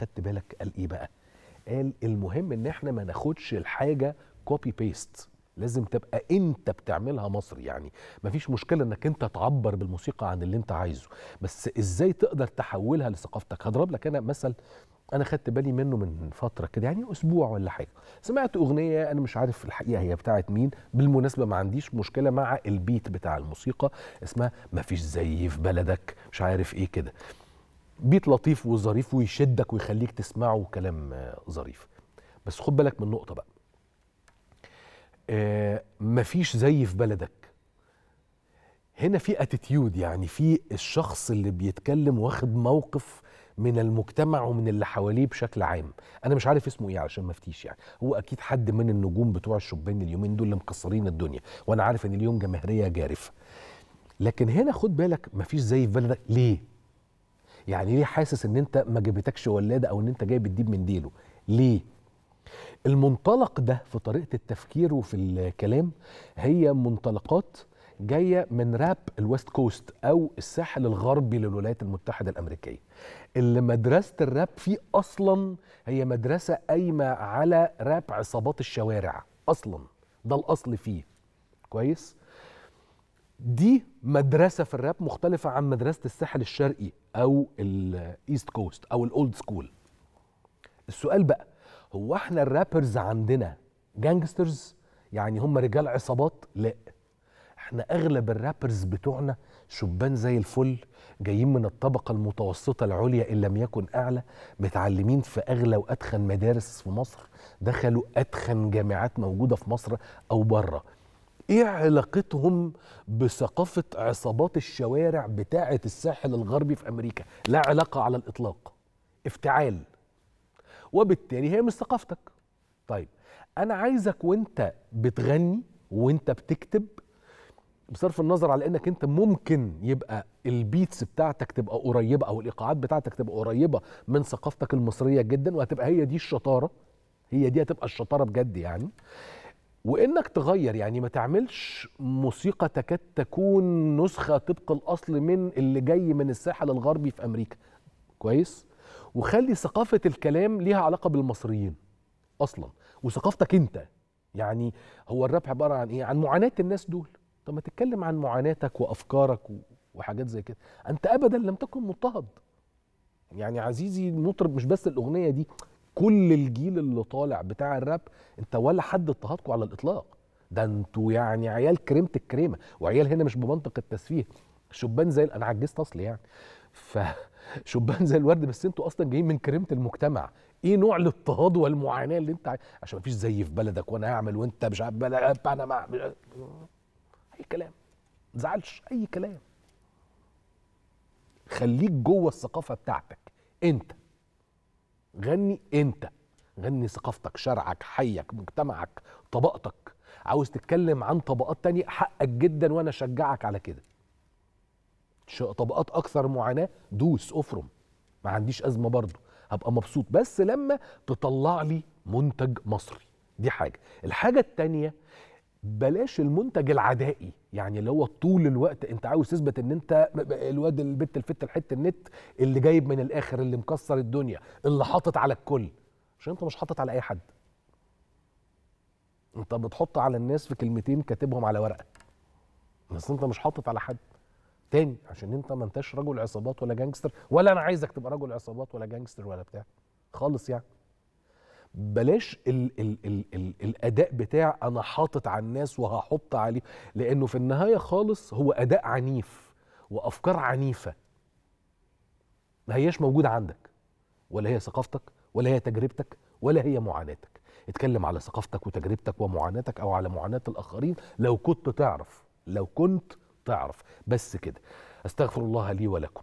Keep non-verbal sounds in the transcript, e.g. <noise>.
خدت بالك قال ايه بقى قال المهم ان احنا ما ناخدش الحاجه كوبي بيست لازم تبقى انت بتعملها مصري يعني مفيش مشكله انك انت تعبر بالموسيقى عن اللي انت عايزه بس ازاي تقدر تحولها لثقافتك هضرب لك انا مثل انا خدت بالي منه من فتره كده يعني اسبوع ولا حاجه سمعت اغنيه انا مش عارف الحقيقه هي بتاعت مين بالمناسبه ما عنديش مشكله مع البيت بتاع الموسيقى اسمها مفيش زي في بلدك مش عارف ايه كده بيت لطيف وظريف ويشدك ويخليك تسمعه كلام آه، ظريف بس خد بالك من نقطه بقى آه مفيش زي في بلدك هنا في اتيتيود يعني في الشخص اللي بيتكلم واخد موقف من المجتمع ومن اللي حواليه بشكل عام انا مش عارف اسمه ايه عشان ما افتيش يعني هو اكيد حد من النجوم بتوع الشبان اليومين دول اللي مكسرين الدنيا وانا عارف ان اليوم جماهيريه جارفه لكن هنا خد بالك مفيش زي في بلدك ليه يعني ليه حاسس ان انت ما جابتكش ولاده او ان انت جايب الديب من ديله ليه المنطلق ده في طريقه التفكير وفي الكلام هي منطلقات جايه من راب الويست كوست او الساحل الغربي للولايات المتحده الامريكيه اللي مدرسه الراب فيه اصلا هي مدرسه قايمه على راب عصابات الشوارع اصلا ده الاصل فيه كويس دي مدرسه في الراب مختلفه عن مدرسه الساحل الشرقي او الايست كوست او الاولد سكول السؤال بقى هو احنا الرابرز عندنا جانجسترز يعني هم رجال عصابات لا احنا اغلب الرابرز بتوعنا شبان زي الفل جايين من الطبقة المتوسطة العليا إن لم يكن أعلى متعلمين في أغلى وأتخن مدارس في مصر دخلوا أتخن جامعات موجودة في مصر أو بره ايه علاقتهم بثقافه عصابات الشوارع بتاعه الساحل الغربي في امريكا لا علاقه على الاطلاق افتعال وبالتالي هي مش ثقافتك طيب انا عايزك وانت بتغني وانت بتكتب بصرف النظر على انك انت ممكن يبقى البيتس بتاعتك تبقى قريبه او الايقاعات بتاعتك تبقى قريبه من ثقافتك المصريه جدا وهتبقى هي دي الشطاره هي دي هتبقى الشطاره بجد يعني وانك تغير يعني ما تعملش موسيقى تكاد تكون نسخه طبق الاصل من اللي جاي من الساحل الغربي في امريكا كويس وخلي ثقافه الكلام ليها علاقه بالمصريين اصلا وثقافتك انت يعني هو الراب عباره عن ايه عن معاناه الناس دول طب ما تتكلم عن معاناتك وافكارك وحاجات زي كده انت ابدا لم تكن مضطهد يعني عزيزي نطرب مش بس الاغنيه دي كل الجيل اللي طالع بتاع الراب انت ولا حد اضطهدكم على الاطلاق ده انتوا يعني عيال كريمه الكريمه وعيال هنا مش بمنطق التسفيه شبان زي انا عجزت اصلي يعني فشبان <laughs> زي الورد بس انتوا اصلا جايين من كريمه المجتمع ايه نوع الاضطهاد والمعاناه اللي انت عشان مفيش زي في بلدك وانا هعمل وانت مش عارف انا مع اي كلام ما تزعلش اي كلام خليك جوه الثقافه بتاعتك انت غني انت غني ثقافتك شرعك حيك مجتمعك طبقتك عاوز تتكلم عن طبقات تانية حقك جدا وانا اشجعك على كده طبقات اكثر معاناه دوس افرم ما عنديش ازمه برضه هبقى مبسوط بس لما تطلع لي منتج مصري دي حاجه الحاجه التانية بلاش المنتج العدائي يعني اللي هو طول الوقت انت عاوز تثبت ان انت الواد البت الفت الحته النت اللي جايب من الاخر اللي مكسر الدنيا اللي حاطط على الكل عشان انت مش حاطط على اي حد انت بتحط على الناس في كلمتين كاتبهم على ورقه بس انت مش حاطط على حد تاني عشان انت ما انتش رجل عصابات ولا جانجستر ولا انا عايزك تبقى رجل عصابات ولا جانجستر ولا بتاع خالص يعني بلاش ال ال ال الـ الاداء بتاع انا حاطط على الناس وهحط عليه لانه في النهايه خالص هو اداء عنيف وافكار عنيفه ما هياش موجوده عندك ولا هي ثقافتك ولا هي تجربتك ولا هي معاناتك اتكلم على ثقافتك وتجربتك ومعاناتك او على معاناه الاخرين لو كنت تعرف لو كنت تعرف بس كده استغفر الله لي ولكم